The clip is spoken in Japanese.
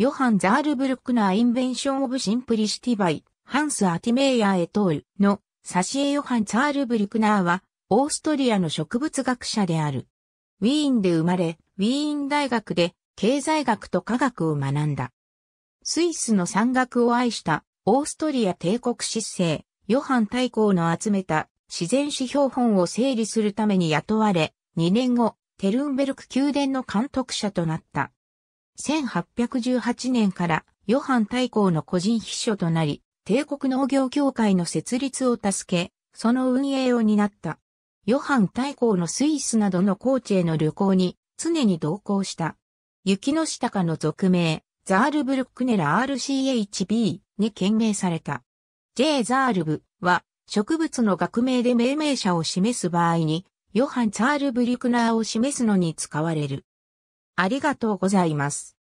ヨハン・ザールブルクナー・インベンション・オブ・シンプリシティ・バイ、ハンス・アティメイヤー・エトールの、サシエ・ヨハン・ザールブルクナーは、オーストリアの植物学者である。ウィーンで生まれ、ウィーン大学で経済学と科学を学んだ。スイスの山岳を愛したオーストリア帝国失政、ヨハン大公の集めた自然史標本を整理するために雇われ、2年後、テルンベルク宮殿の監督者となった。1818年からヨハン大公の個人秘書となり、帝国農業協会の設立を助け、その運営を担った。ヨハン大公のスイスなどの高地への旅行に常に同行した。雪の下かの俗名、ザールブルクネラ RCHB に懸命された。J ザールブは植物の学名で命名者を示す場合に、ヨハン・ザールブリクナーを示すのに使われる。ありがとうございます。